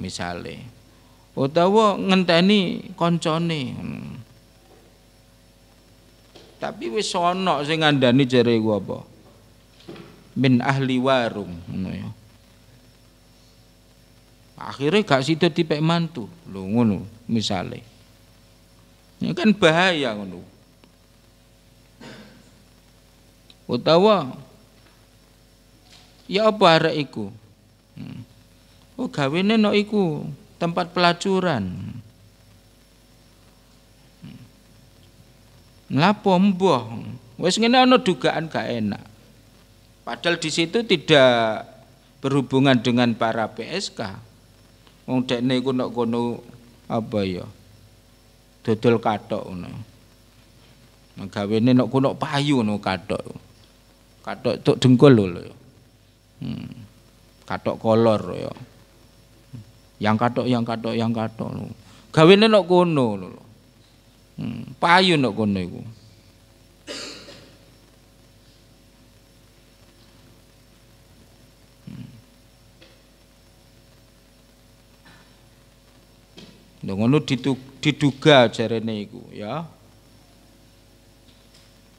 misale utawa ngenteni koncone hmm. tapi wis ana sing ngandani jere ku apa min ahli warung ngono ya akhirnya gak sida dipek mantu lho ngono misale ini ya kan bahaya ngono utawa ya apa arek iku hmm. Oh gawene no iku tempat pelacuran. Lapo mboh. wes ngene ana dugaan gak enak. Padahal di situ tidak berhubungan dengan para PSK. Wong dekne iku nek kono apa ya? Dodol katok ngono. Nah, gawene nek kono payu ngono katok. Katok tok dengkul lho. Hmm. Katok kolor ya yang katok yang katok yang katok lo. gawene nok kono lho hmm, payu nok kono iku hmm. Lho ngono diduga jarene iku ya.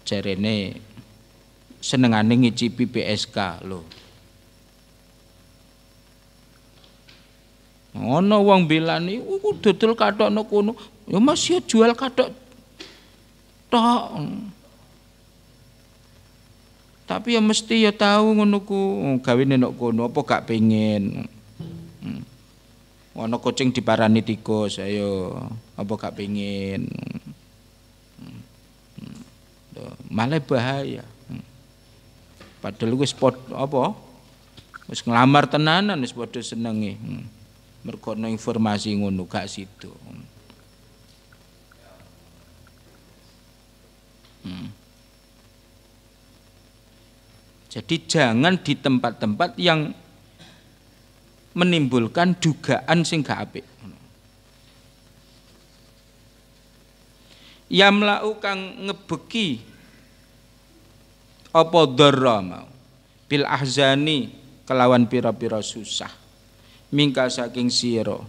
Jarene senengane ngicipi PSK lho. Ana wong belani iku dodol kathokno kono, ya Mas ya jual kathok tok. Tapi ya mesti ya tahu ngono ku oh, gawene nek kono apa gak pengen. Ana hmm. kucing diparani tikus, ayo apa gak pengen. Hmm. Hmm. Malah bahaya. Padahal wis apa? Wis ngelamar tenanan wis padha senenge. Hmm mergo informasi ngono gak situ hmm. jadi jangan di tempat-tempat yang menimbulkan dugaan sing gak apik yang melakukan ngebeki apa dharra mau bil ahzani kelawan pira-pira susah mingka saking siro,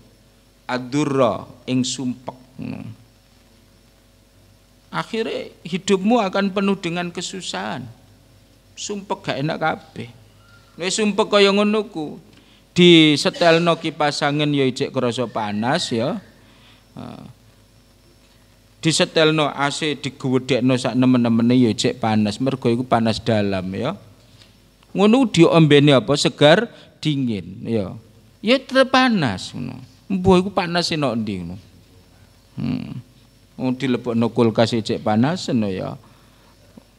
aduro, ing sumpek akhirnya hidupmu akan penuh dengan kesusahan sumpek gak enak kabeh wis sumpek kaya ngono ku di setelno kipas angin ya ijek krasa panas ya eh, disetelno AC digewedekno sak nemen-nemene ya cek panas mergo iku panas dalam ya ngono diombene apa segar dingin ya ya terpanas, panas ngono. Mbuh iku panas nok ndi ngono. Hmm. Oh dilebokno kulkas cek panas ngono ya.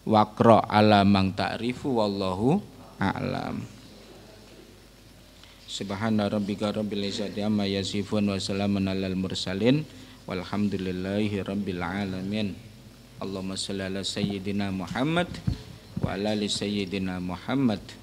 wakro alamang mang ta'rifu wallahu a'lam. Subhana rabbika rabbil izzati amma yasifun wa salamun alal mursalin walhamdulillahi rabbil alamin. Allahumma shalli ala sayyidina Muhammad wa ala ali sayyidina Muhammad.